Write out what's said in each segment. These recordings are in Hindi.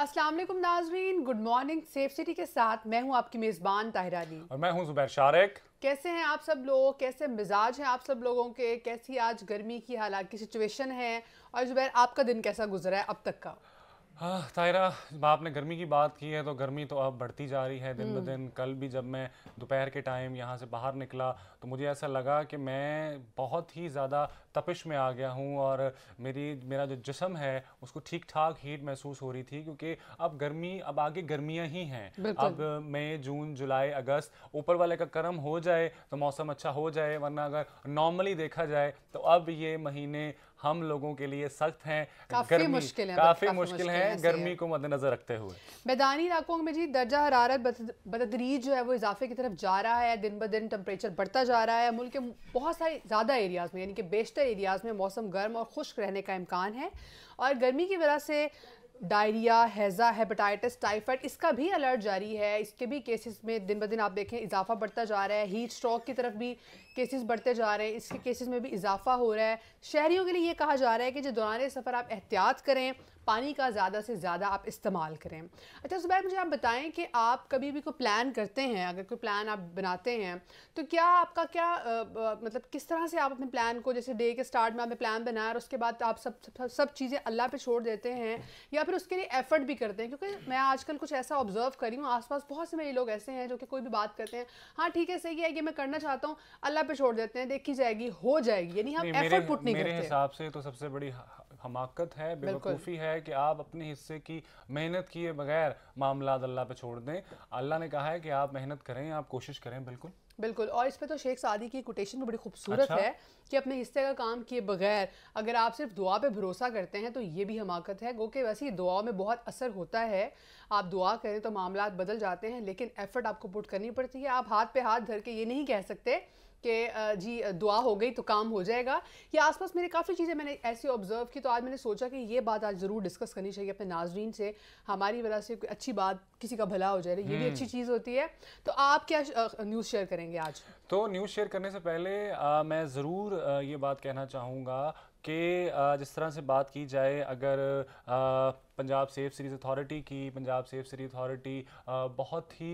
असलम नाजरीन गुड मॉर्निंग सेफ सिटी के साथ मैं हूं आपकी मेज़बान ताहिरानी और मैं हूं जुबैर शारक कैसे हैं आप सब लोग कैसे मिजाज हैं आप सब लोगों के कैसी आज गर्मी की हालात की सिचुएशन है और जुबैर आपका दिन कैसा गुजरा है अब तक का हाँ तायरा आपने गर्मी की बात की है तो गर्मी तो अब बढ़ती जा रही है दिन ब हम्म। दिन कल भी जब मैं दोपहर के टाइम यहाँ से बाहर निकला तो मुझे ऐसा लगा कि मैं बहुत ही ज़्यादा तपिश में आ गया हूँ और मेरी मेरा जो जिसम है उसको ठीक ठाक हीट महसूस हो रही थी क्योंकि अब गर्मी अब आगे गर्मियाँ ही हैं अब मई जून जुलाई अगस्त ऊपर वाले का कर्म हो जाए तो मौसम अच्छा हो जाए वरना अगर नॉर्मली देखा जाए तो अब ये महीने हम लोगों के लिए सख्त हैं काफी मुश्किल है काफी मुश्किल है गर्मी को मद्देनजर रखते हुए मैदानी इलाकों में जी दर्जा हरारत बदतरीज जो है वो इजाफे की तरफ जा रहा है दिन ब दिन टेम्परेचर बढ़ता जा रहा है मुल्क के बहुत सारे ज़्यादा एरियाज़ में यानी कि बेशतर एरियाज़ में मौसम गर्म और खुश्क रहने का इम्कान है और गर्मी की वजह से डायरिया हैज़ा हेपेटाइटिस टाइफाइड इसका भी अलर्ट जारी है इसके भी केसेस में दिन ब दिन आप देखें इजाफा बढ़ता जा रहा है हीट स्ट्रोक की तरफ भी केसेस बढ़ते जा रहे हैं इसके केसेस में भी इजाफा हो रहा है शहरीों के लिए ये कहा जा रहा है कि जो दौरान सफ़र आप एहतियात करें पानी का ज़्यादा से ज़्यादा आप इस्तेमाल करें अच्छा सुबह मुझे आप बताएं कि आप कभी भी कोई प्लान करते हैं अगर कोई प्लान आप बनाते हैं तो क्या आपका क्या आ, आ, मतलब किस तरह से आप अपने प्लान को जैसे डे के स्टार्ट में आपने प्लान बनाया और उसके बाद आप सब सब, सब चीज़ें अल्लाह पे छोड़ देते हैं या फिर उसके लिए एफ़र्ट भी करते हैं क्योंकि मैं आजकल कुछ ऐसा ऑब्जर्व करी हूँ आस बहुत से मेरे लोग ऐसे हैं जो कि कोई भी बात करते हैं हाँ ठीक है सही है ये मैं करना चाहता हूँ अल्लाह अल्लाह पे छोड़ देते हैं देखी जाएगी हो जाएगी यानी हम एफर्ट पुट नहीं मेरे हिसाब से तो सबसे बड़ी हमाकत है बेवकूफ़ी है कि आप अपने हिस्से की मेहनत किए बगैर मामला अल्लाह पे छोड़ दें अल्लाह ने कहा है कि आप मेहनत करें आप कोशिश करें बिल्कुल बिल्कुल और इस पे तो शेख सादी की कोटेशन भी बड़ी खूबसूरत अच्छा? है कि अपने हिस्से का काम किए बगैर अगर आप सिर्फ दुआ पे भरोसा करते हैं तो ये भी हमाकत है गो कि वैसे ही दुआ में बहुत असर होता है आप दुआ करें तो मामला बदल जाते हैं लेकिन एफर्ट आपको पुट करनी पड़ती है आप हाथ पे हाथ धर के ये नहीं कह सकते कि जी दुआ हो गई तो काम हो जाएगा या आसपास मेरे काफ़ी चीज़ें मैंने ऐसी ऑब्जर्व की तो आज मैंने सोचा कि ये बात आज ज़रूर डिस्कस करनी चाहिए अपने नाजरीन से हमारी वजह से कोई अच्छी बात किसी का भला हो जाए ये भी अच्छी हम्म। चीज़ होती है तो आप क्या न्यूज़ शेयर करेंगे आज तो न्यूज़ शेयर करने से पहले आ, मैं ज़रूर ये बात कहना चाहूँगा कि जिस तरह से बात की जाए अगर आ, पंजाब सेफ सीरीज़ अथॉरिटी की पंजाब सेफ सीरीज अथॉरिटी बहुत ही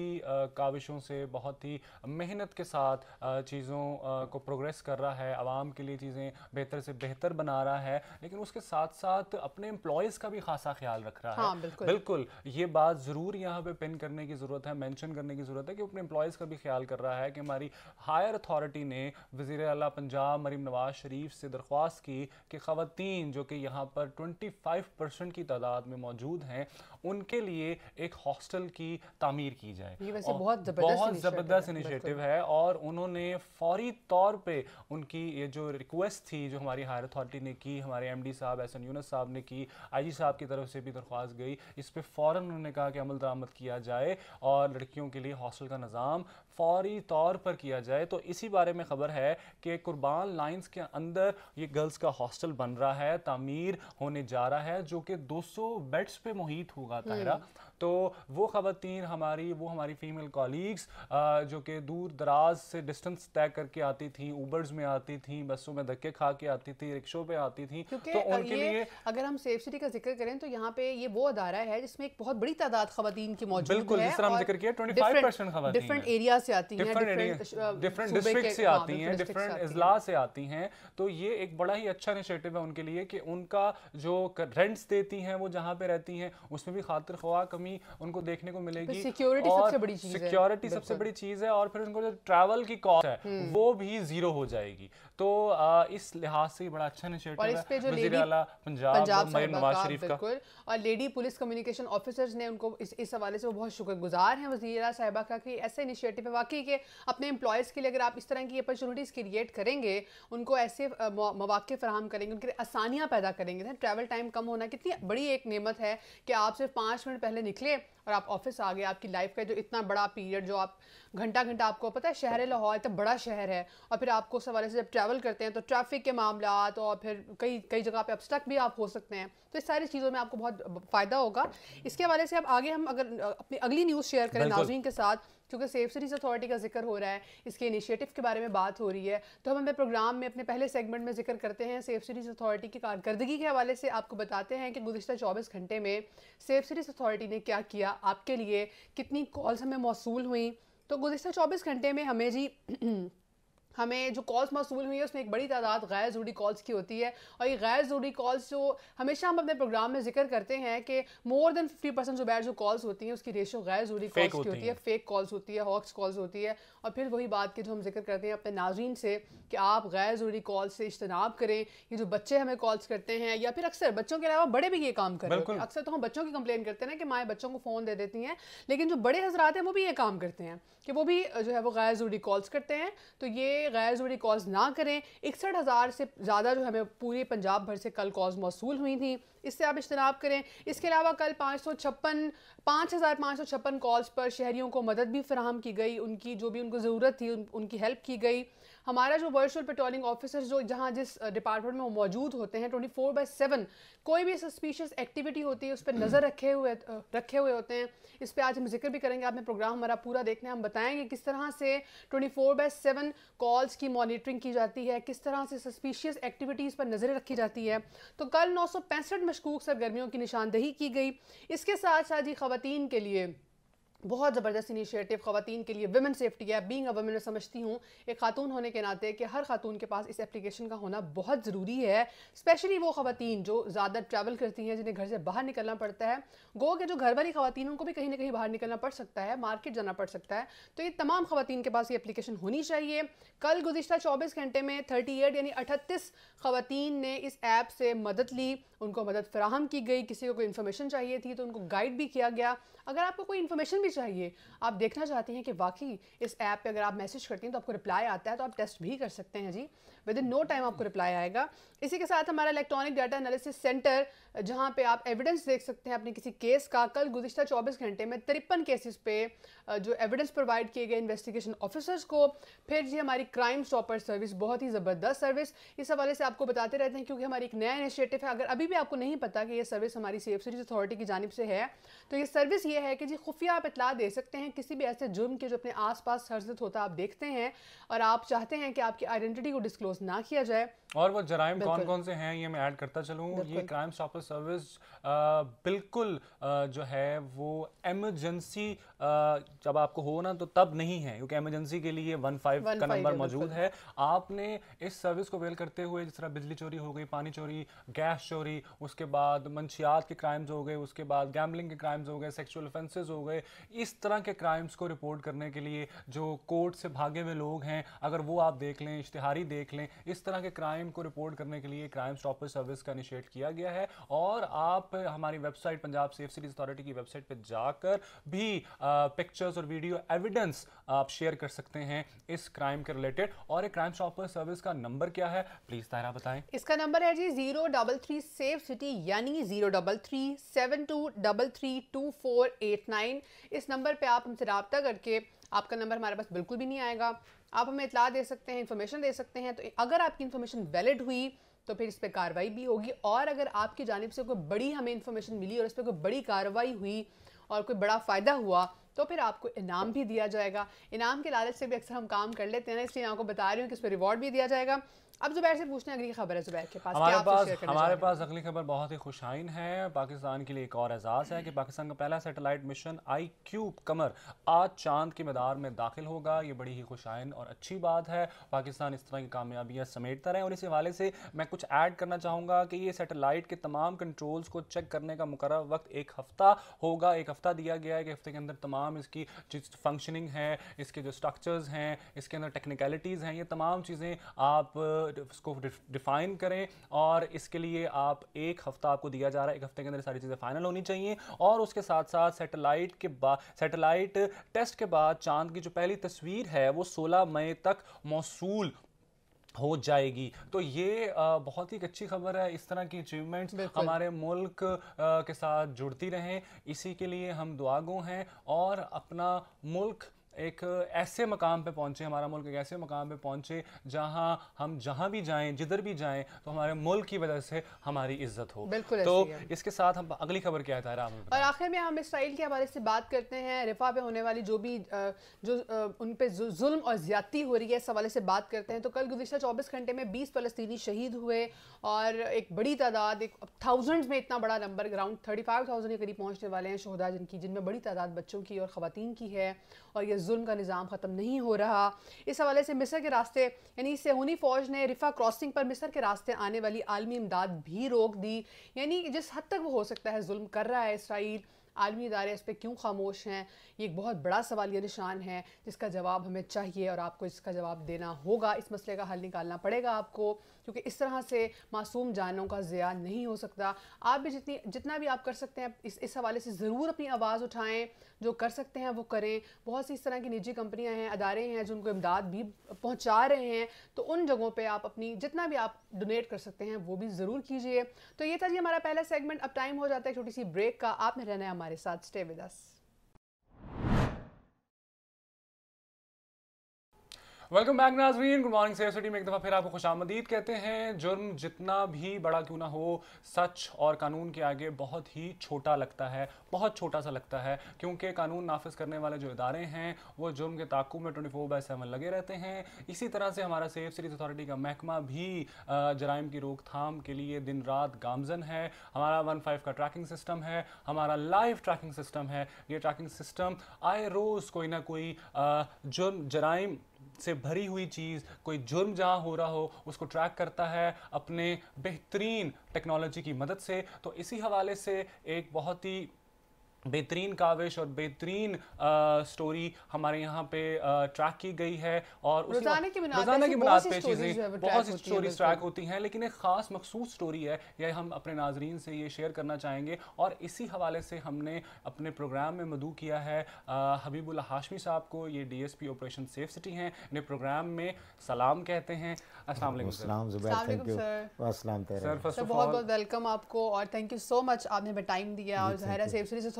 काविशों से बहुत ही मेहनत के साथ चीज़ों को प्रोग्रेस कर रहा है आवाम के लिए चीज़ें बेहतर से बेहतर बना रहा है लेकिन उसके साथ साथ अपने एम्प्लॉयज़ का भी खासा ख्याल रख रहा हाँ, है बिल्कुल।, बिल्कुल ये बात ज़रूर यहाँ पे पिन करने की ज़रूरत है मैंशन करने की ज़रूरत है कि अपने एम्प्लॉयज़ का भी ख्याल कर रहा है कि हमारी हायर अथॉरिटी ने वज़ी अला पंजाब मरीम नवाज शरीफ से दरख्वास्त की कि खातन जो कि यहाँ पर ट्वेंटी फाइव परसेंट की तादाद में मौजूद हैं उनके लिए एक हॉस्टल की तामीर की जाए बहुत बहुत ज़बरदस्त इनिशिएटिव है और उन्होंने फौरी तौर पे उनकी ये जो रिक्वेस्ट थी जो हमारी हायर अथॉरिटी ने की हमारे एमडी साहब एस एन यूनस साहब ने की आईजी साहब की तरफ से भी दरख्वास्त गई इस पर फ़ौर उन्होंने कहा कि अमल दरामद किया जाए और लड़कियों के लिए हॉस्टल का निज़ाम फौरी तौर पर किया जाए तो इसी बारे में ख़बर है कि कुर्बान लाइन्स के अंदर ये गर्ल्स का हॉस्टल बन रहा है तामीर होने जा रहा है जो कि 200 बेड्स पे मुहित होगा が平、तो वो ख़वातीन हमारी वो हमारी फ़ीमेल कॉलीग्स जो कि दूर दराज से डिस्टेंस तय करके आती थी ऊबर्स में आती थी बसों में धक्के खा के आती थी रिक्शों पे आती थी तो उनके लिए अगर हम सेफ सिटी का जिक्र करें तो यहाँ पे ये वो अदारा है जिसमें एक बहुत बड़ी तादाद खवातीन की मौजूद बिल्कुल जिस तरह हम जिक्र किया ट्वेंटी फाइव परसेंट खबर डिफरेंट एरिया से आती है डिफरेंट डिस्ट्रिक्ट से आती हैं डिफरेंट अजला हाँ, से आती हैं तो ये एक बड़ा ही अच्छा इनिशियटिव है उनके लिए कि उनका जो रेंट्स देती हैं वो जहाँ पे रहती हैं उसमें भी खातिर खवा कमी कमी उनको देखने को मिलेगी सिक्योरिटी सबसे बड़ी चीज सिक्योरिटी सबसे बड़ी चीज है और फिर उनको जो ट्रैवल की कॉस्ट है हम्म। वो भी जीरो हो जाएगी तो आ, इस लिहाज से बड़ा अच्छा इनिशियटिव है नवाज शरीफ का और लेडी पुलिस कम्युनिकेशन ऑफिसर्स ने उनको इस इस हवाले से वो बहुत शुक्रगुजार हैं वजीर साहिबा का कि ऐसे इनिशिएटिव है वाकई के अपने एम्प्लॉयज़ के लिए अगर आप इस तरह की अपॉर्चुनिटीज़ क्रिएट करेंगे उनको ऐसे मौाक़े फ्राहम करेंगे उनके लिए आसानियाँ पैदा करेंगे ट्रैवल टाइम कम होना कितनी बड़ी एक नियमत है कि आप सिर्फ पाँच मिनट पहले निकले और आप ऑफिस आ गए आपकी लाइफ का जो इतना बड़ा पीरियड जो आप घंटा घंटा आपको पता है शहर लाहौर तो बड़ा शहर है और फिर आपको उस हवाले से जब ट्रैवल ट्रैवल करते हैं तो ट्रैफिक के मामला तो और फिर कई कई जगह पे अपस्टक भी आप हो सकते हैं तो इस सारी चीज़ों में आपको बहुत फ़ायदा होगा इसके हवाले से अब आगे हम अगर अपनी अगली न्यूज़ शेयर करें नाजीन के साथ क्योंकि सेफ सिटीज़ अथॉरिटी का जिक्र हो रहा है इसके इनिशिएटिव के बारे में बात हो रही है तो हम अपने प्रोग्राम में अपने पहले सेगमेंट में जिक्र करते हैं सेफ सिटीज़ अथॉरिटी की कारकर्दगी के हवाले से आपको बताते हैं कि गुजशत चौबीस घंटे में सेफ सिटीज़ अथॉरिटी ने क्या किया आपके लिए कितनी कॉल्स हमें मौसू हुई तो गुजशत चौबीस घंटे में हमें जी हमें जो कॉल्स मौसू हुई है उसमें एक बड़ी तादाद गैर ज़रूरी कॉल्स की होती है और ये गैर ज़रूरी कॉल्स जो हमेशा हम अपने प्रोग्राम में जिक्र करते हैं कि मोर देन फिफ्टी परसेंट जो बैर जो कॉल्स होती हैं उसकी रेशो गैर ज़रूरी कॉल्स की होती है फेक कॉल्स होती है हॉक्स कॉल्स होती है और फिर वही बात की जो हम जिक्र करते हैं अपने नाजरन से कि आप गैर ज़रूरी कॉल से इज्तनाब करें ये जो बच्चे हमें कॉल्स करते हैं या फिर अक्सर बच्चों के अलावा बड़े भी ये काम कर रहे हैं अक्सर तो हम बच्चों की कंप्लेन करते हैं ना कि माएँ बच्चों को फ़ोन दे देती हैं लेकिन जो बड़े हजरात हैं वो भी ये काम करते हैं कि वो भी जो है वो गैर ज़रूरी कॉल्स करते हैं तो ये गैर ज़रूरी कॉल्स ना करें इकसठ हज़ार से ज़्यादा जो हमें पूरे पंजाब भर से कल कॉल्स मौसू हुई थी इससे आप इजतनाब करें इसके अलावा कल पाँच सौ छप्पन पाँच हज़ार पाँच सौ छप्पन कॉल्स पर शहरीों को मदद भी फराहम की गई उनकी जो भी उनको ज़रूरत थी उन, उनकी हेल्प की गई हमारा जो वर्चुअल पेट्रोलिंग ऑफिसर जो जहाँ जिस डिपार्टमेंट में वो मौजूद होते हैं ट्वेंटी फोर बाई सेवन कोई भी सस्पिशियस एक्टिविटी होती है उस पर नज़र रखे हुए रखे हुए होते हैं इस पर आज हम जिक्र भी करेंगे आपने प्रोग्राम हमारा पूरा देखना है हम बताएंगे किस तरह से twenty four by seven calls की मॉनिटरिंग की जाती है किस तरह से सस्पिशियस एक्टिविटीज़ पर नज़र रखी जाती है तो कल नौ सौ पैंसठ मशकूक सरगर्मियों की निशानदेही की गई इसके साथ साथ ही खातन के लिए बहुत ज़बरदस्त इनिशिएटिव खातन के लिए women safety app being a women समझती हूँ एक खातून होने के नाते कि हर खातून के पास इस एप्लीकेशन का होना बहुत ज़रूरी है स्पेशली वो खातन जो ज़्यादा ट्रैवल करती हैं जिन्हें घर से बाहर निकलना पड़ता है गो के जो घर वाली खातन उनको भी कहीं ना कहीं बाहर निकलना पड़ सकता है मार्केट जाना पड़ सकता है तो ये तमाम खातन के पास ये एप्लीकेशन होनी चाहिए कल गुजशत चौबीस घंटे में थर्टी एट यानी अठतीस खातन ने इस ऐप से मदद ली उनको मदद फ्राहम की गई किसी को कोई इन्फॉर्मेशन चाहिए थी तो उनको गाइड भी किया गया अगर आपको कोई इन्फॉर्मेशन भी चाहिए आप देखना चाहती हैं कि वाकई इस ऐप पे अगर आप मैसेज करती हैं तो आपको रिप्लाई आता है तो आप टेस्ट भी कर सकते हैं जी विद इन नो टाइम आपको रिप्लाई आएगा इसी के साथ हमारा इलेक्ट्रॉनिक डाटा एनालिसिस सेंटर जहाँ पे आप एविडेंस देख सकते हैं अपने किसी केस का कल गुजशत चौबीस घंटे में तिरपन केसेस पे जो एविडेंस प्रोवाइड किए गए इन्वेस्टिगेशन ऑफिसर्स को फिर जी हमारी क्राइम स्टॉपर सर्विस बहुत ही ज़बरदस्त सर्विस इस हवाले से आपको बताते रहते हैं क्योंकि हमारी एक नया इनिशिएटिव है अगर अभी भी आपको नहीं पता कि यह सर्विस हमारी सेफ सिटीज अथॉरिटी की जानब से है तो ये सर्विस ये है कि जी खुफिया आप इतला दे सकते हैं किसी भी ऐसे जुर्म के जो अपने आस पास होता आप देखते हैं और आप चाहते हैं कि आपकी आइडेंटिटी को डिस्क्लोज एक्सपोज ना किया जाए और वो जराइम कौन कौन से हैं ये मैं ऐड करता चलूँ ये क्राइम स्टॉपर सर्विस बिल्कुल आ, जो है वो एमरजेंसी जब आपको हो ना तो तब नहीं है क्योंकि एमरजेंसी के लिए वन फाइव का नंबर मौजूद है आपने इस सर्विस को वेल करते हुए जिस तरह बिजली चोरी हो गई पानी चोरी गैस चोरी उसके बाद मंशियात के क्राइम्स हो गए उसके बाद गैमलिंग के क्राइम्स हो गए सेक्शुअल ऑफेंसेज हो गए इस तरह के क्राइम्स को रिपोर्ट करने के लिए जो कोर्ट से भागे हुए लोग हैं अगर वो आप देख लें इश्तहारी देख लें इस तरह के क्राइम को रिपोर्ट करने के लिए क्राइम स्टॉपर सर्विस का इनिशिएट किया गया है और आप हमारी website Punjab safe cities authority की वेबसाइट पर जाकर भी पिक्चर्स और वीडियो एविडेंस आप शेयर कर सकते हैं इस क्राइम के रिलेटेड और एक क्राइम स्टॉपर सर्विस का नंबर क्या है प्लीज तारा बताएं इसका नंबर है जी zero double three safe city यानी zero double three seven two double three two four eight nine इस नंबर पे आप हमसे रबता करके आपका नंबर हमारे पास बिल्कुल भी नहीं आएगा आप हमें इतला दे सकते हैं इन्फॉर्मेशन दे सकते हैं तो अगर आपकी इन्फॉर्मेशन वैलिड हुई तो फिर इस पर कार्रवाई भी होगी और अगर आपकी जानब से कोई बड़ी हमें इन्फॉर्मेशन मिली और इस पर कोई बड़ी कार्रवाई हुई और कोई बड़ा फ़ायदा हुआ तो फिर आपको इनाम भी दिया जाएगा इनाम के लालच से भी अक्सर हम काम कर लेते हैं इसलिए आपको बता रही हूँ कि इस पर रिवॉर्ड भी दिया जाएगा अब जुबैर से पूछने अगली खबर है जुबैर के पास हमारे पास हमारे पास अगली खबर बहुत ही खुशाइन है पाकिस्तान के लिए एक और एजाज़ है कि पाकिस्तान का पहला satellite mission I cube Qamar आज चांद के मैदार में दाखिल होगा ये बड़ी ही खुशाइन और अच्छी बात है पाकिस्तान इस तरह की कामयाबियाँ समेटता रहे और इस हवाले से मैं कुछ ऐड करना चाहूँगा कि ये सैटेलाइट के तमाम कंट्रोल्स को चेक करने का मुकर वक्त एक हफ़्ता होगा एक हफ़्ता दिया गया है कि हफ्ते के अंदर तमाम इसकी फंक्शनिंग है इसके जो स्ट्रक्चर्स हैं इसके अंदर टेक्निकलिटीज़ हैं ये तमाम चीज़ें आप इसको डिफाइन करें और इसके लिए आप एक हफ्ता आपको दिया जा रहा है एक हफ्ते के अंदर सारी चीज़ें फाइनल होनी चाहिए और उसके साथ साथ सेटेलाइट के बाद सेटेलाइट टेस्ट के बाद चांद की जो पहली तस्वीर है वो सोलह मई तक मौसू हो जाएगी तो ये बहुत ही अच्छी खबर है इस तरह की अचीवमेंट्स हमारे मुल्क के साथ जुड़ती रहें इसी के लिए हम दुआगो हैं और अपना मुल्क एक ऐसे मकाम पे पहुंचे हमारा मुल्क एक ऐसे मकाम पे पहुंचे जहाँ हम जहाँ भी जाएं जिधर भी जाएं तो हमारे मुल्क की वजह से हमारी इज्जत हो बिल्कुल तो इसके साथ हम अगली खबर क्या था राम और आखिर में हम इसराइल के हवाले से बात करते हैं रिफा पे होने वाली जो भी जो उन पर जुल्म और ज्यादती हो रही है इस हवाले से बात करते हैं तो कल गुजशत चौबीस घंटे में बीस फलस्तनी शहीद हुए और एक बड़ी तादाद एक थाउजेंड में इतना बड़ा number ground thirty five thousand के करीब पहुँचने वाले हैं शहदा जिनकी जिनमें बड़ी तादाद बच्चों की और ख़वान की है और यह जुल्म का निज़ाम ख़त्म नहीं हो रहा इस हवाले से मिसर के रास्ते यानी सेहूनी फ़ौज ने रिफा क्रॉसिंग पर मिसर के रास्ते आने वाली आलमी इमदाद भी रोक दी यानी जिस हद तक वो हो सकता है जुल्म कर रहा है इसराइल आलमी इदारे इस पर क्यों खामोश हैं ये एक बहुत बड़ा सवाल यह निशान है जिसका जवाब हमें चाहिए और आपको इसका जवाब देना होगा इस मसले का हल निकालना पड़ेगा आपको क्योंकि इस तरह से मासूम जानों का ज़िया नहीं हो सकता आप भी जितनी जितना भी आप कर सकते हैं इस इस हवाले से ज़रूर अपनी आवाज़ उठाएं जो कर सकते हैं वो करें बहुत सी इस तरह की निजी कंपनियां हैं अदारे हैं जो उनको इमदाद भी पहुंचा रहे हैं तो उन जगहों पे आप अपनी जितना भी आप डोनेट कर सकते हैं वो भी ज़रूर कीजिए तो ये था जी हमारा पहला सेगमेंट अब टाइम हो जाता है छोटी सी ब्रेक का आपने रहना है हमारे साथ स्टे विद वेलकम बैक नाजरीन गुड मॉर्निंग सेफ सिटी में एक दफ़ा फिर आपको खुश कहते हैं जुर्म जितना भी बड़ा क्यों ना हो सच और कानून के आगे बहुत ही छोटा लगता है बहुत छोटा सा लगता है क्योंकि कानून नाफिज करने वाले जो इदारे हैं वो जुर्म के ताकू में ट्वेंटी फोर बाई सेवन लगे रहते हैं इसी तरह से हमारा सेफ सिटी अथॉरिटी का महकमा भी जराइम की रोकथाम के लिए दिन रात गामजन है हमारा वन फाइव का ट्रैकिंग सिस्टम है हमारा लाइव ट्रैकिंग सिस्टम है ये ट्रैकिंग सिस्टम आए रोज़ कोई ना कोई जुर्म जराइम से भरी हुई चीज़ कोई जुर्म जहाँ हो रहा हो उसको ट्रैक करता है अपने बेहतरीन टेक्नोलॉजी की मदद से तो इसी हवाले से एक बहुत ही बेहतरीन काविश और बेहतरीन स्टोरी हमारे यहाँ पे आ, ट्रैक की गई है और रोजाना की बुनियाद पे चीज़ें बहुत सी स्टोरीज ट्रैक होती हैं लेकिन एक ख़ास मखसूस स्टोरी है यह हम अपने नाजरीन से ये शेयर करना चाहेंगे और इसी हवाले से हमने अपने प्रोग्राम में मदू किया है हबीबुल्ला हाशमी साहब को ये D S P operation safe city हैं इन्हें प्रोग्राम में सलाम कहते हैं सर फर्स्ट बहुत बहुत वेलकम आपको और थैंक यू सो मच आपने टाइम दिया और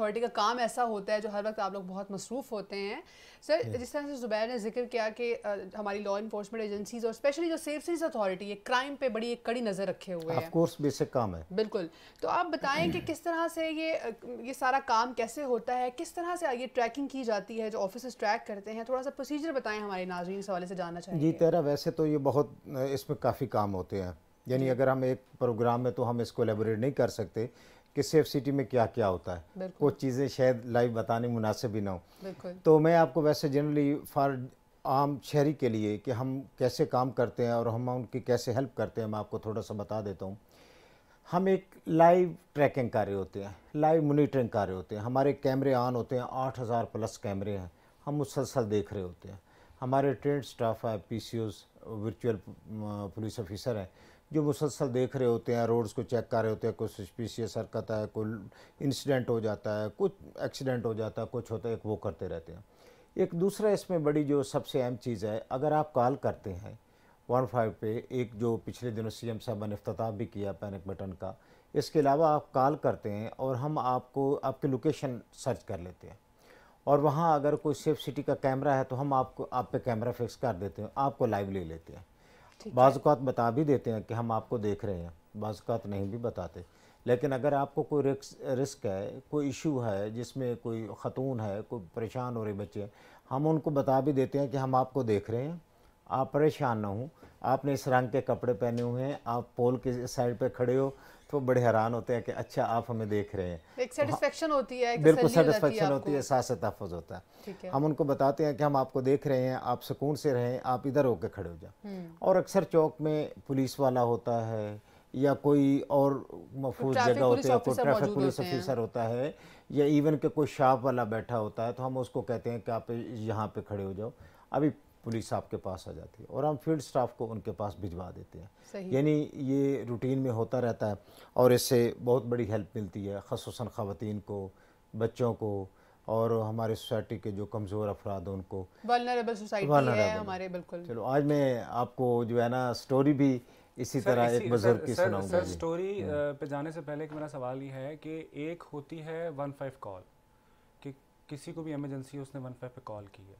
प्रॉपर्टी का काम ऐसा होता है जो हर वक्त आप लोग बहुत मसरूफ़ होते हैं सर जिस तरह से ज़ुबैर ने जिक्र किया कि हमारी लॉ इन्फोर्समेंट एजेंसीज और स्पेशली जो सेफ्टीज अथॉरिटी है क्राइम पे बड़ी एक कड़ी नज़र रखे हुए हैं कोर्स बेसिक काम है बिल्कुल तो आप बताएं कि hmm. किस तरह से ये ये सारा काम कैसे होता है किस तरह से ये ट्रैकिंग की जाती है जो ऑफिस ट्रैक करते हैं थोड़ा सा प्रोसीजर बताएं हमारे नाजरन इस हवाले से जानना चाहिए जी तेरा वैसे तो ये बहुत इसमें काफ़ी काम होते हैं यानी अगर हम एक प्रोग्राम में तो हम इसको एलेबोरेट नहीं कर सकते कि सेफ सिटी में क्या क्या होता है कुछ चीज़ें शायद लाइव बताने मुनासिब भी ना हो तो मैं आपको वैसे जनरली फॉर आम शहरी के लिए कि हम कैसे काम करते हैं और हम उनकी कैसे हेल्प करते हैं मैं आपको थोड़ा सा बता देता हूँ हम एक लाइव ट्रैकिंग कार्य होते हैं लाइव मोनिटरिंग कार्य होते हैं हमारे कैमरे ऑन होते हैं आठ हज़ार प्लस कैमरे हैं हम मुसलसल देख रहे होते हैं हमारे ट्रेंड स्टाफ है P C Os virtual police officer हैं जो मुसलसल देख रहे होते हैं रोड्स को चेक कर रहे होते हैं कुछ सस्पिशियस हरकत है कोई इंसिडेंट हो जाता है कुछ एक्सीडेंट हो जाता है कुछ होता है वो करते रहते हैं एक दूसरा इसमें बड़ी जो सबसे अहम चीज़ है अगर आप कॉल करते हैं वन फाइव पे एक जो पिछले दिनों सी एम साहब ने अफ्ताह भी किया पैनिक बटन का इसके अलावा आप कॉल करते हैं और हम आपको आपकी लोकेशन सर्च कर लेते हैं और वहाँ अगर कोई सेफ सिटी का कैमरा है तो हम आपको आप पे कैमरा फिक्स कर देते हैं आपको लाइव ले लेते हैं बाजुकात बता भी देते हैं कि हम आपको देख रहे हैं बाजुकात नहीं भी बताते लेकिन अगर आपको कोई रिक्स रिस्क है कोई इशू है जिसमें कोई ख़तून है कोई परेशान हो रहे बच्चे हम उनको बता भी देते हैं कि हम आपको देख रहे हैं आप परेशान ना हों आपने इस रंग के कपड़े पहने हुए हैं आप पोल के साइड पे खड़े हो तो बड़े हैरान होते हैं कि अच्छा आप हमें देख रहे हैं एक सेटिस्फेक्शन तो होती है बिल्कुल सेटिस्फेक्शन होती है सास तहफ़ होता है हम उनको बताते हैं कि हम आपको देख रहे हैं आप सुकून से रहें आप इधर होकर खड़े हो जाए हम्म। और अक्सर चौक में पुलिस वाला होता है या कोई और महफूज जगह होती है कोई ट्रैफिक पुलिस ऑफिसर होता है या इवन के कोई शॉप वाला बैठा होता है तो हम उसको कहते हैं कि आप यहाँ पे खड़े हो जाओ अभी पुलिस आपके पास आ जाती है और हम फील्ड स्टाफ को उनके पास भिजवा देते हैं यानी ये रूटीन में होता रहता है और इससे बहुत बड़ी हेल्प मिलती है खसूस ख़वान को बच्चों को और हमारे सोसाइटी के जो कमज़ोर अफराद हैं उनको सोसाइटी है हमारे बिल्कुल चलो आज मैं आपको जो है ना स्टोरी भी इसी सर, तरह इसी, एक बुजुर्ग की सुनाऊंगा सर स्टोरी हाँ। पे जाने से पहले एक मेरा सवाल ये है कि एक होती है वन फाइव कॉल कि किसी को भी है उसने वन फाइव पे कॉल की है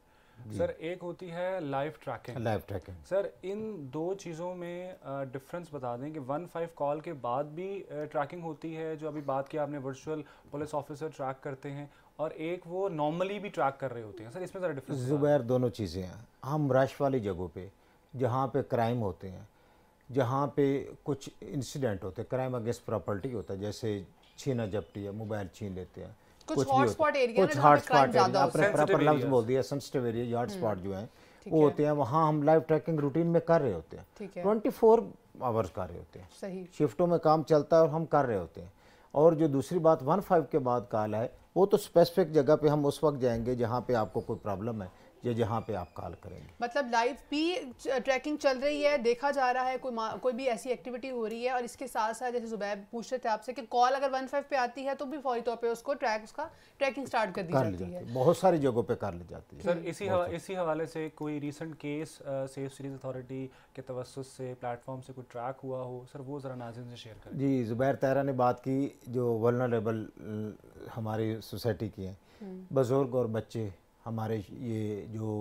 सर एक होती है live tracking live tracking sir इन दो चीज़ों में डिफरेंस बता दें कि वन फाइव कॉल के बाद भी ट्रैकिंग होती है जो अभी बात की आपने वर्चुअल पुलिस ऑफिसर ट्रैक करते हैं और एक वो नॉर्मली भी ट्रैक कर रहे होते हैं सर इसमें ज़रा डिफरेंस ज़ुबैर दोनों चीज़ें हैं हम रश वाली जगहों पर जहाँ पर क्राइम होते हैं जहाँ पे कुछ इंसिडेंट होते हैं क्राइम अगेंस्ट प्रॉपर्टी होता है जैसे छीना जपटी है मोबाइल छीन लेते हैं कुछ हॉटस्पॉट एरिया कुछ हॉट स्पॉट लफ्ज बोल दिया सेंसिटिव एरिया स्पॉट जो है वो होते हैं वहाँ हम लाइव ट्रैकिंग रूटीन में कर रहे होते हैं ट्वेंटी फोर आवर्स कर रहे होते हैं सही शिफ्टों में काम चलता है और हम कर रहे होते हैं और जो दूसरी बात वन फाइव के बाद काल है वो तो स्पेसिफिक जगह पे हम उस वक्त जाएंगे जहाँ पे आपको कोई प्रॉब्लम है या जहाँ पे आप कॉल करेंगे मतलब लाइव भी ट्रैकिंग चल रही है देखा जा रहा है कोई कोई भी ऐसी एक्टिविटी हो रही है और इसके साथ साथ जैसे जुबैब पूछ रहे थे आपसे कि कॉल अगर वन फाइव पे आती है तो भी फौरी तौर पे उसको ट्रैक उसका ट्रैकिंग स्टार्ट कर दी कर जाती, जाती है बहुत सारी जगहों पर कर ली जाती है सर इसी हवा, इसी हवाले से कोई recent case safe cities authority के तवसत से प्लेटफॉर्म से कोई ट्रैक हुआ हो सर वो ज़रा नाजिन से शेयर करें जी जुबैर तैरा ने बात की जो वर्नरेबल हमारी सोसाइटी की हैं हम्म। बुजुर्ग और बच्चे हमारे ये जो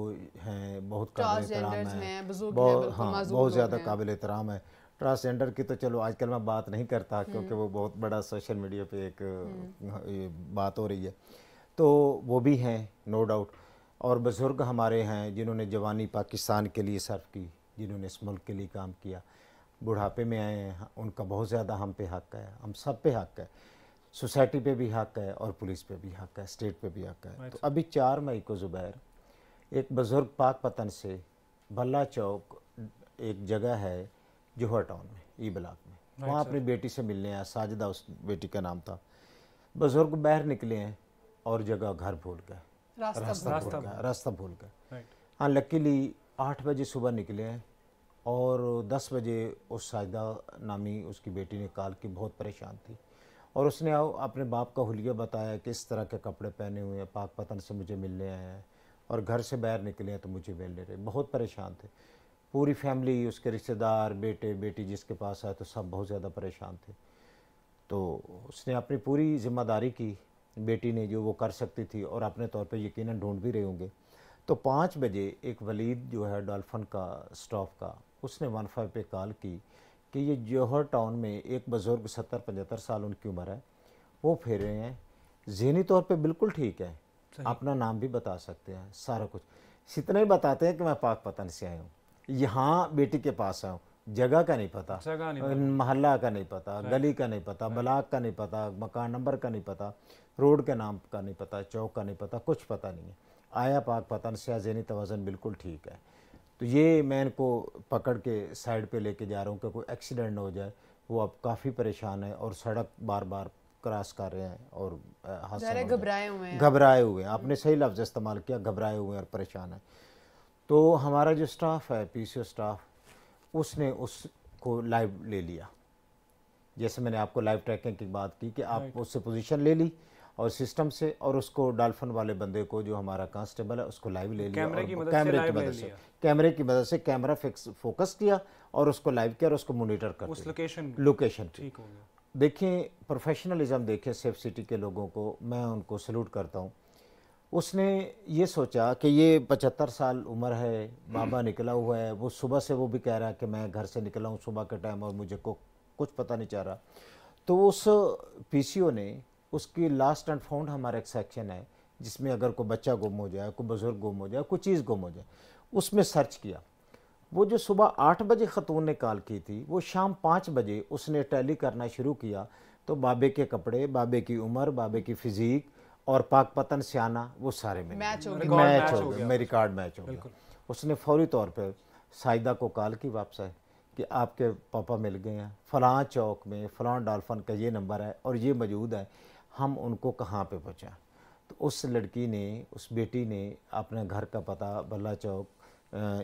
हैं बहुत काबिल एहतराम है बहुत हाँ बहुत ज़्यादा काबिल एहतराम है ट्रांसजेंडर की तो चलो आजकल मैं बात नहीं करता हम्म। क्योंकि वो बहुत बड़ा सोशल मीडिया पे एक हम्म। हाँ, बात हो रही है तो वो भी हैं नो डाउट और बुज़ुर्ग हमारे हैं जिन्होंने जवानी पाकिस्तान के लिए सर्व की जिन्होंने इस मुल्क के लिए काम किया बुढ़ापे में आए हैं उनका बहुत ज़्यादा हम पे हक है हम सब पे हक है सोसाइटी पे भी हक है और पुलिस पे भी हक है स्टेट पे भी हक है तो अभी चार मई को ज़ुबैर एक बुज़ुर्ग पाक पतन से भल्ला चौक एक जगह है जोहर टाउन में ई ब्लाक में वहाँ अपनी बेटी से मिलने आया साजिदा उस बेटी का नाम था बुज़ुर्ग बाहर निकले हैं और जगह घर भूल गए रास्ता भूल गए रास्ता भूल गए हाँ लकीली आठ बजे सुबह निकले हैं और दस बजे उस साजदा नामी उसकी बेटी ने कॉल की बहुत परेशान थी और उसने अपने बाप का हुलिया बताया कि इस तरह के कपड़े पहने हुए हैं पाक पतन से मुझे मिलने आए हैं और घर से बाहर निकले हैं तो मुझे मिलने रहे बहुत परेशान थे पूरी फैमिली उसके रिश्तेदार बेटे बेटी जिसके पास आए तो सब बहुत ज़्यादा परेशान थे तो उसने अपनी पूरी जिम्मेदारी की बेटी ने जो वो कर सकती थी और अपने तौर पर यकीन ढूंढ भी रहे होंगे तो पाँच बजे एक वलीद जो है डॉल्फन का स्टाफ का उसने वन फाइव पे कॉल की कि ये जौहर टाउन में एक बुज़ुर्ग सत्तर पचहत्तर साल उनकी उम्र है वो फिर रहे हैं जहनी तौर पे बिल्कुल ठीक है अपना नाम भी बता सकते हैं सारा कुछ इतना ही बताते हैं कि मैं पाक पतन से आया हूँ यहाँ बेटी के पास आया हूँ जगह का नहीं पता मोहल्ला का नहीं पता गली का नहीं पता ब्लाक का नहीं पता मकान नंबर का नहीं पता रोड के नाम का नहीं पता चौक का नहीं पता कुछ पता नहीं है आया पाक पतन से जहनी तोज़न बिल्कुल ठीक है तो ये मैं इनको पकड़ के साइड पे लेके जा रहा हूँ कि कोई एक्सीडेंट हो जाए वो अब काफ़ी परेशान है और सड़क बार बार क्रॉस कर रहे हैं और हादसा घबराए हुए हैं घबराए हुए हैं आपने सही लफ्ज़ इस्तेमाल किया घबराए हुए हैं और परेशान है तो हमारा जो स्टाफ है पी स्टाफ उसने उसको लाइव ले लिया जैसे मैंने आपको लाइव ट्रैकिंग की बात की कि आप उससे पोजीशन ले ली और सिस्टम से और उसको डाल्फन वाले बंदे को जो हमारा कांस्टेबल है उसको लाइव ले लिया कैमरे की मदद से कैमरे की मदद से कैमरा फिक्स फोकस किया और उसको लाइव किया और उसको मोनिटर कर उस लोकेशन लोकेशन ठीक देखिए प्रोफेशनलिज्म देखिए सेफ सिटी के लोगों को मैं उनको सल्यूट करता हूँ उसने ये सोचा कि ये पचहत्तर साल उम्र है बाबा निकला हुआ है वो सुबह से वो भी कह रहा है कि मैं घर से निकला हूँ सुबह के टाइम और मुझे को कुछ पता नहीं चाह रहा तो उस पीसीओ ने उसकी लास्ट एंड फाउंड हमारा एक सेक्शन है जिसमें अगर कोई बच्चा गुम हो जाए कोई बुज़ुर्ग गुम हो जाए कोई चीज़ गुम हो जाए उसमें सर्च किया वो जो सुबह आठ बजे ख़तून ने कॉल की थी वो शाम पाँच बजे उसने टैली करना शुरू किया तो बाबे के कपड़े बाबे की उम्र बाबे की फ़िज़ीक और पाक पतन सियाना वो सारे में मैच हो गया मैच हो गया मेरी कार्ड मैच हो गया उसने फौरी तौर पर साइदा को कॉल की वापस आए कि आपके पापा मिल गए हैं फलां चौक में फलां डालफन का ये नंबर है और ये मौजूद है हम उनको कहाँ पे पहुँचा तो उस लड़की ने उस बेटी ने अपने घर का पता बल्ला चौक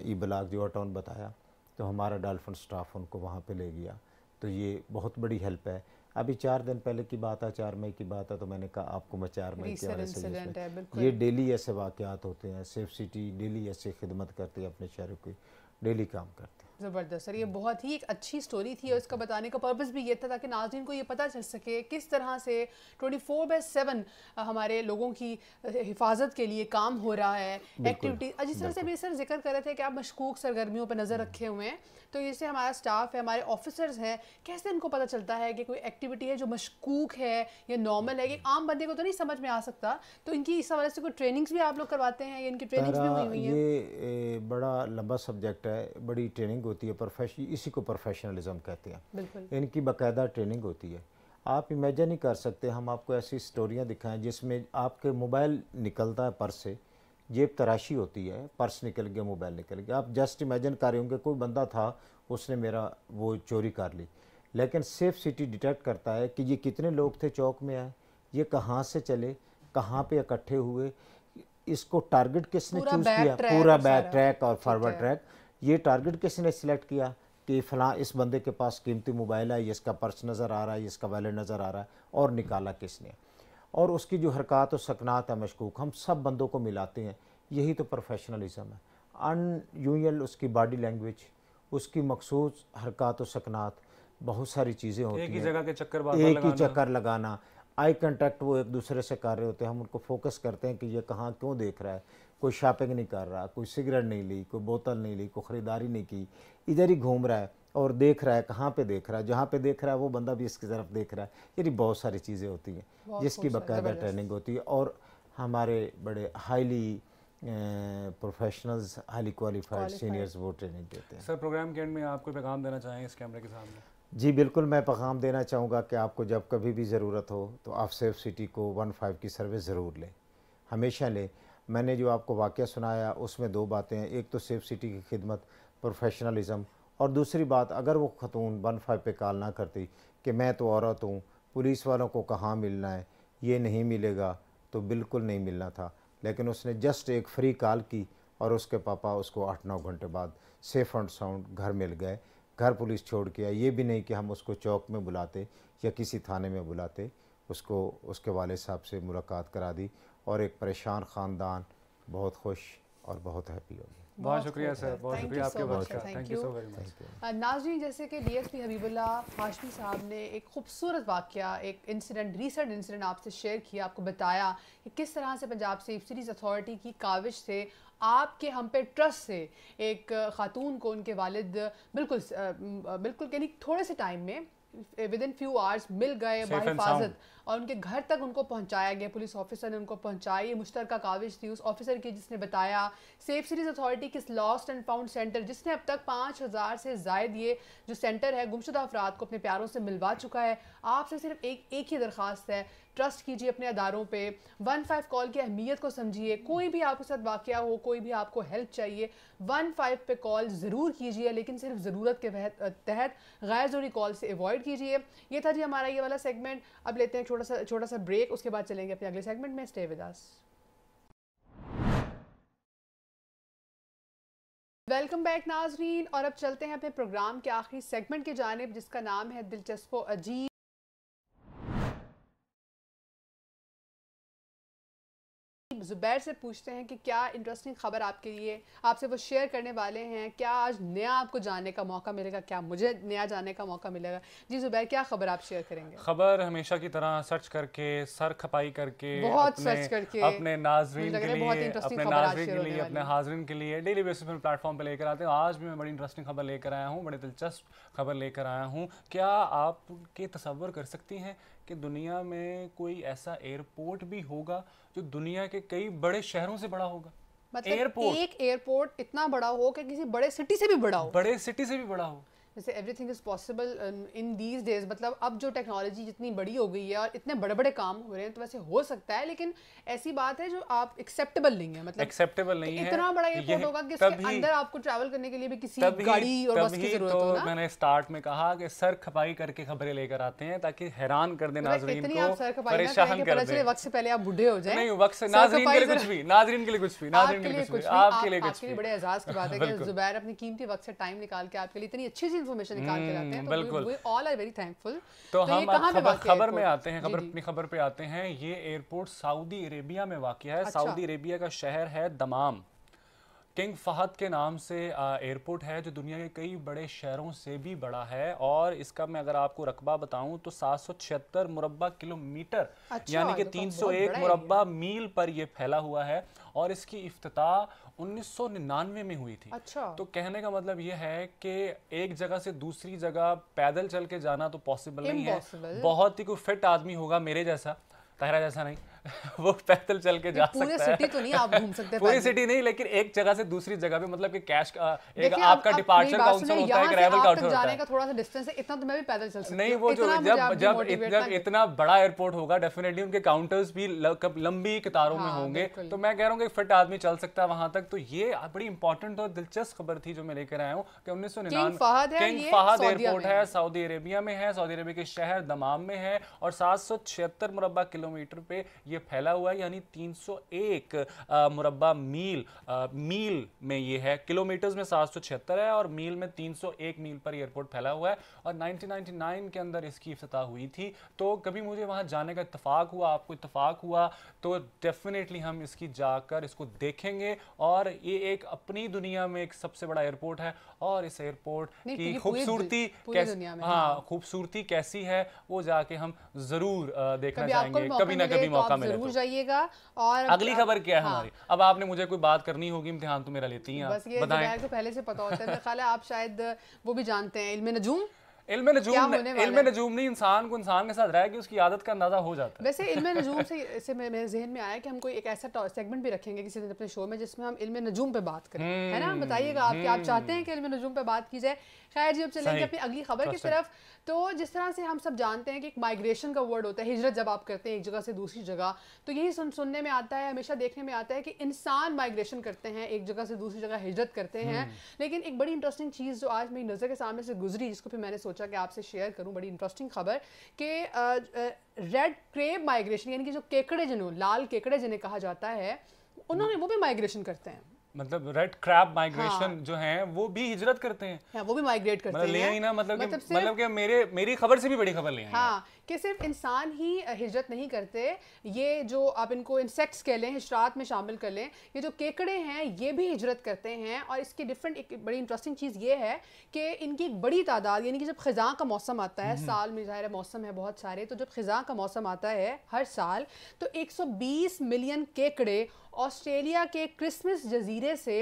ई ब्लाक जो टाउन बताया तो हमारा डालफन स्टाफ उनको वहाँ पे ले गया तो ये बहुत बड़ी हेल्प है अभी चार दिन पहले की बात है चार मई की बात है तो मैंने कहा आपको मैं चार मई के हवाले से ये डेली ऐसे वाक़ होते हैं सेफ सिटी डेली ऐसे खिदमत करती है अपने शहरों की डेली काम करते हैं ज़बरदस्त सर ये बहुत ही एक अच्छी स्टोरी थी और इसका बताने का पर्पस भी ये था ताकि नाजरन को ये पता चल सके किस तरह से 24 फोर बाई सेवन हमारे लोगों की हिफाजत के लिए काम हो रहा है एक्टिविटी जिस तरह से भी सर जिक्र कर रहे थे कि आप मशकूक सरगर्मियों पर नज़र हम्म। रखे हुए हैं तो जैसे हमारा स्टाफ है हमारे ऑफिसर्स हैं कैसे इनको पता चलता है कि कोई एक्टिविटी है जो मशकूक है या नॉर्मल है ये आम बंदे को तो नहीं समझ में आ सकता तो इनकी इस हवाले से कोई ट्रेनिंग्स भी आप लोग करवाते हैं या इनकी ट्रेनिंग्स भी हुई हुई हैं ये बड़ा लंबा सब्जेक्ट है बड़ी ट्रेनिंग होती है प्रोफेश इसी को प्रोफेशनलिज्म कहते हैं इनकी बाकायदा ट्रेनिंग होती है आप इमेजन ही कर सकते हम आपको ऐसी स्टोरियाँ दिखाएं जिसमें आपके मोबाइल निकलता है पर्स से जेब तराशी होती है पर्स निकल गया मोबाइल निकल गया आप जस्ट इमेजन कर रहे होंगे कोई बंदा था उसने मेरा वो चोरी कर ली लेकिन सेफ सिटी डिटेक्ट करता है कि ये कितने लोग थे चौक में आए ये कहाँ से चले कहाँ पे इकट्ठे हुए इसको टारगेट किसने चूज किया पूरा बैक ट्रैक और फॉरवर्ड ट्रैक ये टारगेट किसी ने सिलेक्ट किया कि फ़लाँ इस बंदे के पास कीमती मोबाइल है इसका पर्स नज़र आ रहा है इसका वैलेट नज़र आ रहा है और निकाला किसने और उसकी जो हरकत और सकनात है मशकूक हम सब बंदों को मिलाते हैं यही तो प्रोफेशनलिज़म है अनयूनियल उसकी बॉडी लैंग्वेज उसकी मखसूस हरकत और सकनात बहुत सारी चीज़ें होती हैं जगह के चक्कर एक ही चक्कर लगाना आई कंटेक्ट वो एक दूसरे से कर रहे होते हैं हम उनको फोकस करते हैं कि ये कहाँ क्यों देख रहा है कोई शॉपिंग नहीं कर रहा कोई सिगरेट नहीं ली कोई बोतल नहीं ली कोई ख़रीदारी नहीं की इधर ही घूम रहा है और देख रहा है कहाँ पे देख रहा है जहाँ पे देख रहा है वो बंदा भी इसकी तरफ देख रहा है यानी बहुत सारी चीज़ें होती हैं जिसकी बाकायदा ट्रेनिंग होती है और हमारे बड़े highly professionals highly qualified seniors वो ट्रेनिंग देते हैं सर प्रोग्राम के एंड में आपको पैगाम देना चाहेंगे इस कैमरे के सामने जी बिल्कुल मैं पैगाम देना चाहूँगा कि आपको जब कभी भी ज़रूरत हो तो आप सेफ सिटी को वन फाइव की सर्विस ज़रूर लें हमेशा लें मैंने जो आपको वाक़ सुनाया उसमें दो बातें हैं एक तो सेफ सिटी की खिदमत प्रोफेशनलिज़म और दूसरी बात अगर वो खतून वन फाइव पर कॉल ना करती कि मैं तो औरत हूँ पुलिस वालों को कहाँ मिलना है ये नहीं मिलेगा तो बिल्कुल नहीं मिलना था लेकिन उसने जस्ट एक फ्री कॉल की और उसके पापा उसको आठ नौ घंटे बाद सेफ़ एंड साउंड घर मिल गए घर पुलिस छोड़ के आई ये भी नहीं कि हम उसको चौक में बुलाते या किसी थाने में बुलाते उसको उसके वाले साहब से मुलाकात करा दी और एक परेशान ख़ानदान बहुत खुश और बहुत हैप्पी होगी बहुत शुक्रिया सर बहुत शुक्रिया आपके बहुत thank you so very much नाजरीन जैसे कि डीएसपी हबीबुल्ला हाशमी साहब ने एक खूबसूरत वाक्य एक इंसिडेंट रिसेंट इंसिडेंट आपसे शेयर किया आपको बताया कि किस तरह से पंजाब सेफ सीरीज़ अथॉरिटी की काविश से आपके हम पे ट्रस्ट से एक खातून को उनके वालिद बिल्कुल बिल्कुल यानी थोड़े से टाइम में विद इन फ्यू आवर्स मिल गए हिफाजत और उनके घर तक उनको पहुंचाया गया पुलिस ऑफिसर ने उनको पहुंचाई ये का काविज थी उस ऑफिसर की जिसने बताया सेफ सीरीज अथॉरिटी किस लॉस्ट एंड फाउंड सेंटर जिसने अब तक पाँच हज़ार से जायद ये जो सेंटर है गुमशुदा अफराद को अपने प्यारों से मिलवा चुका है आपसे सिर्फ एक एक ही दरख्वास्त है ट्रस्ट कीजिए अपने अदारों पे वन फाइव कॉल की अहमियत को समझिए कोई भी आपके साथ वाक़ हो कोई भी आपको हेल्प चाहिए वन फाइव पे कॉल ज़रूर कीजिए लेकिन सिर्फ ज़रूरत के तहत गैर ज़रूरी कॉल से अवॉइड कीजिए ये था जी हमारा ये वाला सेगमेंट अब लेते हैं छोटा सा छोटा सा ब्रेक उसके बाद चलेंगे अपने अगले सेगमेंट में स्टे विदास वेलकम बैक नाजरीन और अब चलते हैं अपने प्रोग्राम के आखिरी सेगमेंट की जानब जिसका नाम है दिलचस्प अजीब ज़ुबैर से पूछते हैं कि क्या इंटरेस्टिंग ख़बर आपके लिए आपसे वो शेयर करने वाले हैं क्या आज नया आपको जानने का मौका मिलेगा क्या मुझे नया जानने का मौका मिलेगा जी ज़ुबैर क्या ख़बर आप शेयर करेंगे ख़बर हमेशा की तरह सर्च करके सर खपाई करके बहुत सर्च करके अपने नाजरीन के लिए अपने नाजरीन के लिए अपने हाजरीन के लिए डेली बेसिस पर प्लेटफॉर्म पर लेकर आते हैं आज भी मैं बड़ी इंटरेस्टिंग खबर लेकर आया हूँ बड़े दिलचस्प खबर लेकर आया हूँ क्या आप के तस्वर कर सकती हैं कि दुनिया में कोई ऐसा एयरपोर्ट भी होगा जो दुनिया के कई बड़े शहरों से बड़ा होगा मतलब एयरपोर्ट एक एयरपोर्ट इतना बड़ा हो कि किसी बड़े सिटी से भी बड़ा हो बड़े सिटी से भी बड़ा हो जैसे every thing is possible in these days मतलब अब जो टेक्नोलॉजी जितनी बड़ी हो गई है और इतने बड़े बड़े काम हो रहे हैं तो वैसे हो सकता है लेकिन ऐसी बात है जो आप एक्सेप्टेबल नहीं है मतलब एक्सेप्टेबल नहीं है इतना बड़ा एयरपोर्ट होगा कि इसके अंदर आपको ट्रैवल करने के लिए भी किसी गाड़ी और बस की जरूरत तो हो ना मैंने स्टार्ट में कहा कि सर खपाई करके खबरें लेकर आते हैं ताकि हैरान कर दे मतलब नाजरीन को परेशान कर दे वक्त से पहले आप बूढ़े हो जाए नहीं वक्त नाजरीन के लिए कुछ भी नाजरीन के लिए कुछ भी नाजरीन के लिए कुछ भी आपके लिए कुछ भी बड़े एजाज की बात है कि जुबैर अपनी कीमती वक्त से टाइम निकाल के आपके लिए इतनी अच्छी सी इन्फॉर्मेशन निकाल के लाते हैं हम्म, तो बिल्कुल ऑल आर वेरी थैंकफुल तो, तो हम खबर में आते हैं खबर अपनी खबर पे आते हैं ये एयरपोर्ट सऊदी अरेबिया में वाक़ है सऊदी अरेबिया अच्छा। का शहर है दमाम किंग फ़हद के नाम से एयरपोर्ट है जो दुनिया के कई बड़े शहरों से भी बड़ा है और इसका मैं अगर आपको रकबा बताऊं तो सात सौ छिहत्तर मुरबा किलोमीटर अच्छा, यानी कि तो तीन सौ एक मुरबा मील पर यह फैला हुआ है और इसकी इफ्तः उन्नीस सौ निन्यानवे में हुई थी अच्छा तो कहने का मतलब यह है कि एक जगह से दूसरी जगह पैदल चल के जाना तो पॉसिबल नहीं है बहुत ही कोई फिट आदमी होगा मेरे जैसा तहरा जैसा नहीं वो पैदल चल के जा पूरे सकता सिटी है तो नहीं आप घूम सकते पूरी सिटी नहीं लेकिन एक जगह से दूसरी जगह पे मतलब कि कैश का एक आपका डिपार्चर काउंसिल होता है ग्रेवल का होता जाने का थोड़ा सा डिस्टेंस है इतना तो मैं भी पैदल चल सकता नहीं वो जो जब जब इतना इतना बड़ा एयरपोर्ट होगा डेफिनेटली उनके काउंटर्स भी लंबी कतारों में हाँ, होंगे तो मैं कह रहा हूँ कि फिट आदमी चल सकता है वहां तक तो ये बड़ी इंपॉर्टेंट और दिलचस्प खबर थी जो मैं लेकर आया हूँ कि उन्नीस सौ किंग फहद एयरपोर्ट है सऊदी अरेबिया में है सऊदी अरेबिया के शहर दमाम में है और सात सौ छिहत्तर मुरबा किलोमीटर पे ये फैला हुआ है यानी 301 सौ एक मुरबा मील आ, मील में ये है किलोमीटर्स में सात है और मील में 301 मील पर एयरपोर्ट फैला हुआ है और 1999 के अंदर इसकी अफ्तः हुई थी तो कभी मुझे वहाँ जाने का इतफाक़ हुआ आपको इतफाक़ हुआ तो डेफिनेटली हम इसकी जाकर इसको देखेंगे और ये एक अपनी दुनिया में एक सबसे बड़ा एयरपोर्ट है और इस एयरपोर्ट की खूबसूरती हाँ, हाँ खूबसूरती कैसी है वो जाके हम ज़रूर देखना चाहेंगे कभी ना कभी तो मौका जरूर जाइएगा और अगली खबर क्या है हाँ। हमारी अब आपने मुझे कोई बात करनी होगी इम्तिहान तो मेरा लेती हैं बस ये पहले से पता होता है खाला आप शायद वो भी जानते हैं इल्म नजूम नजूम नजूम नहीं इंसान को इंसान के साथ रह के उसकी आदत का अंदाजा हो जाता है वैसे नजूम से मेरे में आया कि हम कोई एक ऐसा सेगमेंट भी रखेंगे किसी दिन अपने शो में जिसमें हम नजूम पे बात करें है ना हम्म, बताइएगा आप आप हम्म। चाहते हैं कि नजूम पे बात की जाए जी अब चलेंगे अपनी अगली खबर की तरफ तो जिस तरह से हम सब जानते हैं कि एक माइग्रेशन का वर्ड होता है हिजरत जब आप करते हैं एक जगह से दूसरी जगह तो यही सुन सुनने में आता है हमेशा देखने में आता है कि इंसान माइग्रेशन करते हैं एक जगह से दूसरी जगह हिजरत करते हैं हम्म। लेकिन एक बड़ी इंटरेस्टिंग चीज़ जो आज मेरी नज़र के सामने से गुजरी जिसको फिर मैंने सोचा सोचा कि आपसे शेयर करूं बड़ी इंटरेस्टिंग खबर कि रेड क्रेब माइग्रेशन यानी कि जो केकड़े जिन्हों लाल केकड़े जिन्हें कहा जाता है उन्होंने वो भी माइग्रेशन करते हैं मतलब रेड क्रैब माइग्रेशन हाँ। जो है वो भी हिजरत करते हैं हाँ, वो भी माइग्रेट करते मतलब हैं ना मतलब मतलब, मतलब कि मेरे मेरी खबर से भी बड़ी खबर ले हाँ कि सिर्फ इंसान ही हिजरत नहीं करते ये जो आप इनको इंसेक्ट्स कह लें हिजरात में शामिल कर लें ये जो केकड़े हैं ये भी हिजरत करते हैं और इसकी डिफरेंट एक बड़ी इंटरेस्टिंग चीज़ ये है कि इनकी एक बड़ी तादाद यानी कि जब ख़ज़ा का मौसम आता है हम्म। साल में ज़ाहिर मौसम है बहुत सारे तो जब ख़ज़ा का मौसम आता है हर साल तो एक मिलियन केकड़े ऑस्ट्रेलिया के क्रिसमस जजीरे से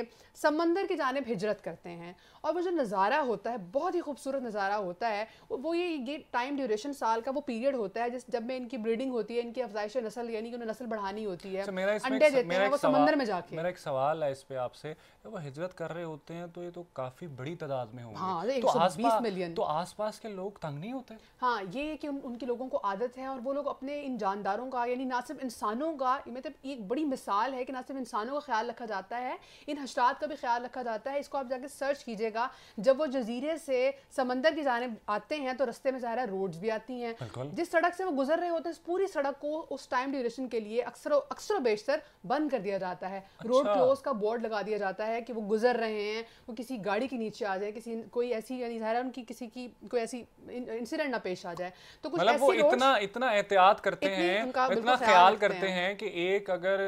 समंदर की जानब हिजरत करते हैं और वो जो नज़ारा होता है बहुत ही खूबसूरत नज़ारा होता है वो ये ये टाइम ड्यूरेशन साल का वो पीरियड होता है जिस जब में इनकी ब्रीडिंग होती है इनकी अफजाइश नस्ल यानी कि उन्हें नस्ल बढ़ानी होती है मेरा अंडे देते मेरा हैं वो समंदर में जाके मेरा एक सवाल है इस पे आपसे वो हिजरत कर रहे होते हैं तो ये तो काफी बड़ी तादाद में होंगे हाँ, तो आसपास मिलियन तो आसपास के लोग तंग नहीं होते हाँ ये है कि उनके लोगों को आदत है और वो लोग अपने इन जानदारों का यानी ना सिर्फ इंसानों का मतलब एक बड़ी मिसाल है कि ना सिर्फ इंसानों का ख्याल रखा जाता है इन हशरात का भी ख्याल रखा जाता है इसको आप जाके सर्च कीजिएगा जब वो जजीरे से समंदर की जाने आते हैं तो रस्ते में जा रहा है रोड्स भी आती हैं बिल्कुल जिस सड़क से वो गुजर रहे होते हैं पूरी सड़क को उस टाइम ड्यूरेशन के लिए अक्सर अक्सर बेशतर बंद कर दिया जाता है अच्छा। रोड क्लोज का बोर्ड लगा दिया जाता है कि वो गुजर रहे हैं वो किसी गाड़ी के नीचे आ जाए किसी कोई ऐसी यानी ज़ाहिर है उनकी किसी की कोई ऐसी इंसिडेंट ना पेश आ जाए तो कुछ मतलब वो इतना इतना एहतियात करते हैं इतना ख्याल करते हैं कि एक अगर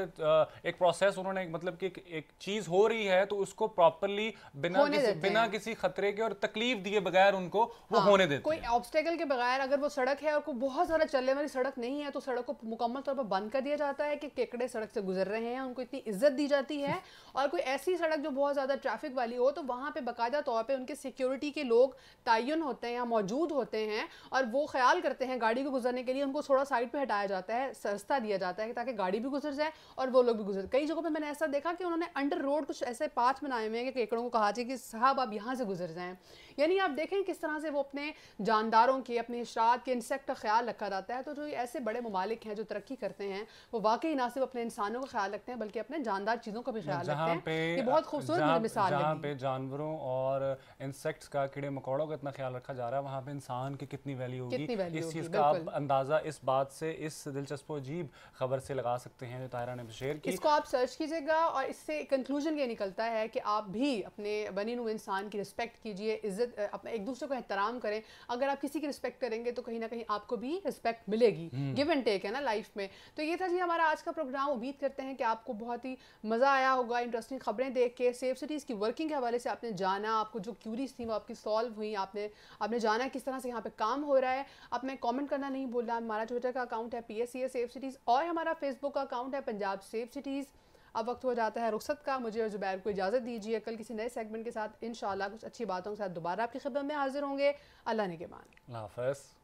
एक प्रोसेस उन्होंने मतलब कि एक चीज़ हो रही है तो उसको प्रॉपरली बिना बिना किसी खतरे के और तकलीफ दिए बगैर उनको वो हाँ, होने देते कोई ऑब्स्टेकल के बगैर अगर वो सड़क है और सड़क को बहुत ज़्यादा चलने वाली सड़क नहीं है तो सड़क को मुकम्मल तौर पर बंद कर दिया जाता है कि केकड़े सड़क से गुजर रहे हैं उनको इतनी इज्जत दी जाती है और कोई ऐसी सड़क जो बहुत ज़्यादा ट्रैफिक वाली हो तो वहाँ पर बाकायदा तौर पर उनके सिक्योरिटी के लोग तयन होते हैं या मौजूद होते हैं और वो ख्याल करते हैं गाड़ी को गुजरने के लिए उनको थोड़ा साइड पर हटाया जाता है सस्ता दिया जाता है ताकि गाड़ी भी गुजर जाए और वो लोग भी गुजर कई जगहों पर मैंने ऐसा देखा कि उन्होंने अंडर रोड कुछ ऐसे पाथ बनाए हुए हैं कि केकड़ों को कहा जाए कि साहब आप यहाँ से गुजर जाएँ यानी आप देखें किस तरह से वो अपने जानदारों के अपने इशरात के इंसेक्ट का ख्याल रखा जाता है तो जो ऐसे बड़े ममालिक हैं जो तरक्की करते हैं वो वाकई ना सिर्फ अपने इंसानों का ख्याल रखते हैं बल्कि अपने जानदार चीज़ों का भी ख्याल रखते हैं ये बहुत खूबसूरत मिसाल जहाँ पे जानवरों और इंसेक्ट्स का कीड़े मकौड़ों का इतना ख्याल रखा जा रहा है वहाँ पे इंसान की कितनी वैल्यू होगी इस चीज़ का आप अंदाज़ा इस बात से इस दिलचस्प अजीब खबर से लगा सकते हैं जो ताहरा ने शेयर की इसको आप सर्च कीजिएगा और इससे कंक्लूजन ये निकलता है कि आप भी अपने बने हुए इंसान की रिस्पेक्ट कीजिए इज्जत इज्जत अपना एक दूसरे को एहतराम करें अगर आप किसी की रिस्पेक्ट करेंगे तो कहीं ना कहीं आपको भी रिस्पेक्ट मिलेगी गिव एंड टेक है ना लाइफ में तो ये था जी हमारा आज का प्रोग्राम उम्मीद करते हैं कि आपको बहुत ही मज़ा आया होगा इंटरेस्टिंग खबरें देख के सेफ सिटीज़ की वर्किंग के हवाले से आपने जाना आपको जो क्यूरीज थी वो आपकी सॉल्व हुई आपने आपने जाना किस तरह से यहाँ पर काम हो रहा है आप मैं कॉमेंट करना नहीं बोल रहा हमारा ट्विटर का अकाउंट है P S C safe cities और हमारा फेसबुक का अकाउंट है पंजाब सेफ सिटीज़ अब वक्त हो जाता है रुख्सत का मुझे और जुबैर को इजाज़त दीजिए कल किसी नए सेगमेंट के साथ इन कुछ अच्छी बातों के साथ दोबारा आपकी खिदमत में हाजिर होंगे अल्लाह ने के मान